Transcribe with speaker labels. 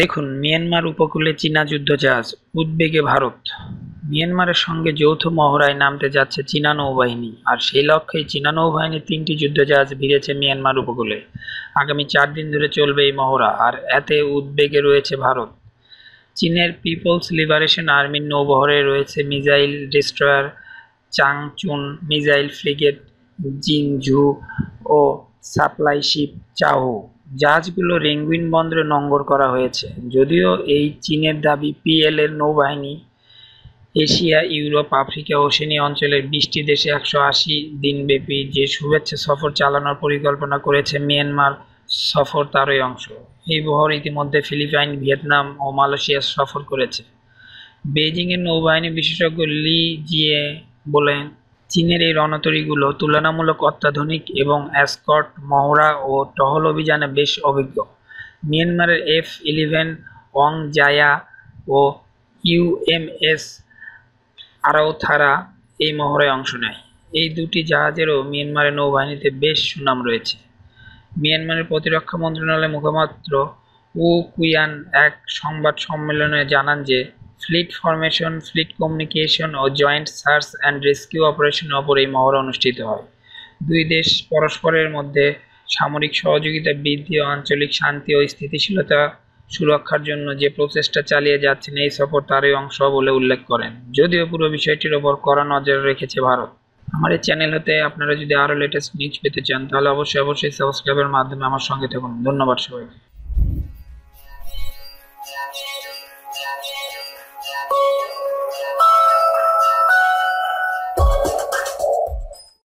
Speaker 1: দেখুন মিয়ানমার উপকূলে চীনা যুদ্ধজাহাজ উদ্বেগে ভারত মিয়ানমারের সঙ্গে যৌথ মহড়ায় নামতে যাচ্ছে চীনা নৌবাহিনী আর সেই লক্ষ্যে চীনা নৌবাহিনীর তিনটি যুদ্ধজাহাজ ভিড়েছে মিয়ানমার উপকূলে আগামী চার দিন ধরে চলবে এই মহড়া আর এতে উদ্বেগে রয়েছে ভারত চীনের পিপলস লিবারেশন আর্মির নৌবহরে রয়েছে missile destroyer Changchun missile frigate Jingzhou ও সাপ্লাই শিপ চাহু জাহাজগুলো রেঙ্গুইন বন্দরে নঙ্গর করা হয়েছে যদিও এই চীনের দাবি পিএলের নৌবাহিনী এশিয়া ইউরোপ আফ্রিকা ওশেনি অঞ্চলের বিশটি দেশে একশো আশি দিনব্যাপী যে শুভেচ্ছা সফর চালানোর পরিকল্পনা করেছে মিয়ানমার সফর তারই অংশ এই বহর ইতিমধ্যে ফিলিপাইন ভিয়েতনাম ও মালয়েশিয়া সফর করেছে বেইজিংয়ের নৌবাহিনী বিশেষজ্ঞ লি জিয়ে বলেন চীনের এই রণতরীগুলো তুলনামূলক অত্যাধুনিক এবং অ্যাসকট মহড়া ও টহল অভিযানে বেশ অভিজ্ঞ মিয়ানমারের এফ ইলেভেন ওয়াং জায়া ও ইউএমএস আরাউথারা এই মহড়ায় অংশ নেয় এই দুটি জাহাজেরও মিয়ানমারের নৌবাহিনীতে বেশ সুনাম রয়েছে মিয়ানমারের প্রতিরক্ষা মন্ত্রণালয়ের মুখপাত্র উ কুইয়ান এক সংবাদ সম্মেলনে জানান যে ফ্লিট ফরমেশন ফ্লিট কমিউনিকেশন ও joint search and rescue operation ওপর এই মহড়া অনুষ্ঠিত হয় দুই দেশ পরস্পরের মধ্যে সামরিক সহযোগিতা বৃদ্ধি ও আঞ্চলিক শান্তি ও স্থিতিশীলতা সুরক্ষার জন্য যে প্রচেষ্টা চালিয়ে যাচ্ছেন এই সফর তারই অংশ বলে উল্লেখ করেন যদিও পুরো বিষয়টির ওপর কড়া নজর রেখেছে ভারত আমার এই চ্যানেল হতে আপনারা যদি আরও লেটেস্ট নিউজ পেতে চান তাহলে অবশ্যই অবশ্যই সাবস্ক্রাইবের মাধ্যমে আমার সঙ্গে থাকুন ধন্যবাদ সবাইকে